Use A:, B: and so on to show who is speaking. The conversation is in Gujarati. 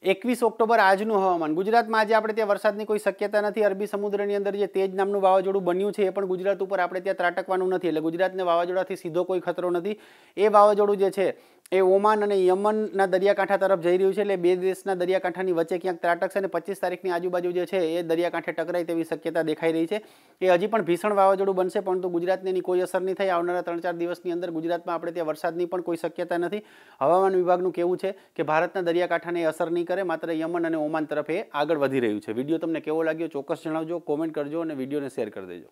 A: એકવીસ ઓક્ટોબર આજનું હવામાન ગુજરાતમાં આજે આપણે ત્યાં વરસાદની કોઈ શક્યતા નથી અરબી સમુદ્રની અંદર જે તેજ નામનું વાવાઝોડું બન્યું છે એ પણ ગુજરાત ઉપર આપણે ત્યાં ત્રાટકવાનું નથી એટલે ગુજરાતને વાવાઝોડાથી સીધો કોઈ ખતરો નથી એ વાવાઝોડું જે છે એ ઓમાન અને યમનના દરિયાકાંઠા તરફ જઈ રહ્યું છે એટલે બે દેશના દરિયાકાંઠાની વચ્ચે ક્યાંક ત્રાટકશે અને પચીસ તારીખની આજુબાજુ જે છે એ દરિયાકાંઠે ટકરાય તેવી શક્યતા દેખાઈ રહી છે એ હજી પણ ભીષણ વાવાઝોડું બનશે પરંતુ ગુજરાતને એની કોઈ અસર નહીં થાય આવનારા ત્રણ ચાર દિવસની અંદર ગુજરાતમાં આપણે ત્યાં વરસાદની પણ કોઈ શક્યતા નથી હવામાન વિભાગનું કહેવું છે કે ભારતના દરિયાકાંઠાને અસર નહીં કરે માત્ર યમન અને ઓમાન તરફ એ
B: આગળ વધી રહ્યું છે વિડીયો
A: તમને કેવો લાગ્યો ચોક્કસ જણાવજો કોમેન્ટ કરજો અને
B: વિડીયોને શેર કરી દેજો